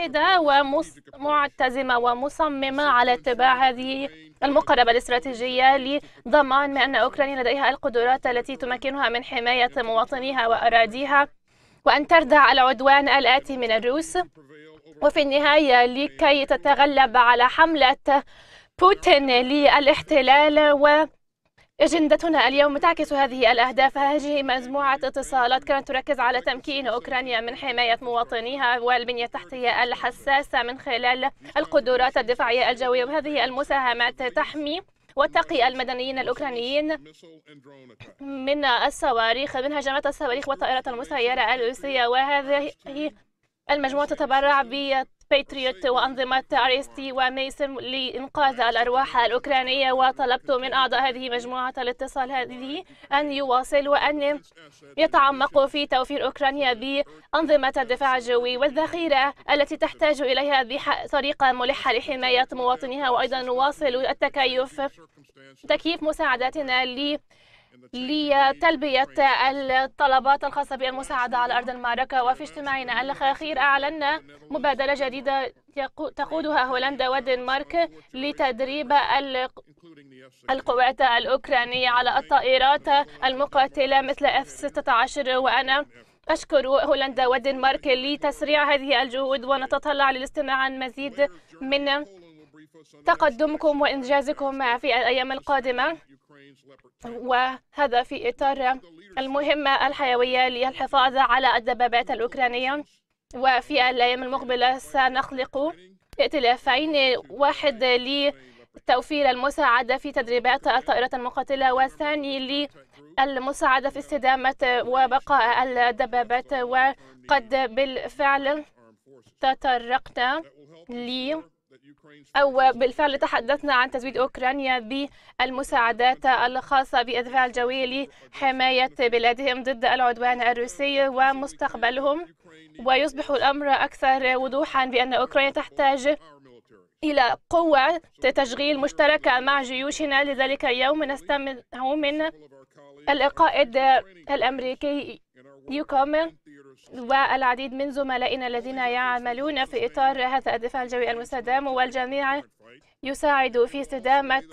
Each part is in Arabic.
متحدة ومعتزمة ومصممة على اتباع هذه المقاربة الاستراتيجية لضمان بأن أوكرانيا لديها القدرات التي تمكنها من حماية مواطنيها وأراضيها وأن تردع العدوان الآتي من الروس وفي النهاية لكي تتغلب على حملة بوتين للاحتلال و أجندتنا اليوم تعكس هذه الأهداف هذه مجموعة اتصالات كانت تركز على تمكين أوكرانيا من حماية مواطنيها والبنية التحتية الحساسة من خلال القدرات الدفاعية الجوية وهذه المساهمات تحمي وتقي المدنيين الأوكرانيين من الصواريخ من هجمات الصواريخ والطائرات المسيرة الروسية وهذه المجموعة تتبرع باتريوت وأنظمة ار اس تي وميسم لإنقاذ الأرواح الأوكرانية وطلبت من أعضاء هذه مجموعة الاتصال هذه أن يواصل وأن يتعمقوا في توفير أوكرانيا بأنظمة الدفاع الجوي والذخيرة التي تحتاج إليها بطريقة ملحة لحماية مواطنيها وأيضا نواصل التكيف تكييف مساعداتنا ل لتلبية الطلبات الخاصة بالمساعدة على أرض المعركة وفي اجتماعنا الأخير أعلنا مبادرة جديدة تقودها هولندا والدنمارك لتدريب القوات الأوكرانية على الطائرات المقاتلة مثل F-16 وأنا أشكر هولندا والدنمارك لتسريع هذه الجهود ونتطلع للاستماع عن مزيد من تقدمكم وإنجازكم في الأيام القادمة وهذا في إطار المهمة الحيوية للحفاظ على الدبابات الأوكرانية وفي الأيام المقبلة سنخلق ائتلافين واحد لتوفير المساعدة في تدريبات الطائرات المقاتلة والثاني للمساعدة في استدامة وبقاء الدبابات وقد بالفعل تطرقنا لي أو بالفعل تحدثنا عن تزويد أوكرانيا بالمساعدات الخاصة بأذرع الجوية لحماية بلادهم ضد العدوان الروسي ومستقبلهم ويصبح الأمر أكثر وضوحا بأن أوكرانيا تحتاج إلى قوة تشغيل مشتركة مع جيوشنا لذلك اليوم نستمع من القائد الأمريكي يوكوم والعديد من زملائنا الذين يعملون في إطار هذا الدفاع الجوي المستدام والجميع يساعد في استدامة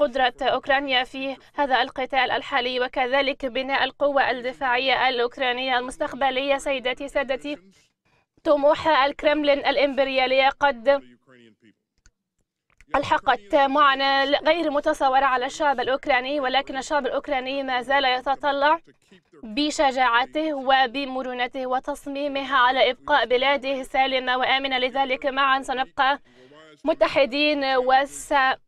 قدرة أوكرانيا في هذا القتال الحالي وكذلك بناء القوة الدفاعية الأوكرانية المستقبلية سيداتي سادتي طموح الكرملين الإمبريالية قد ألحقت معنا غير متصورة على الشعب الأوكراني ولكن الشعب الأوكراني ما زال يتطلع بشجاعته وبمرونته وتصميمه على إبقاء بلاده سالمة وآمنة لذلك معا سنبقى متحدين وسنرتقي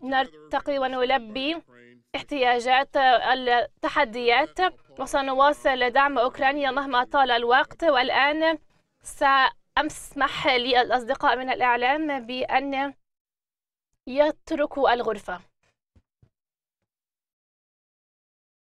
وسنرتقي ونلبي احتياجات التحديات وسنواصل دعم أوكرانيا مهما طال الوقت والآن سأ أسمح للأصدقاء من الإعلام بأن يتركوا الغرفة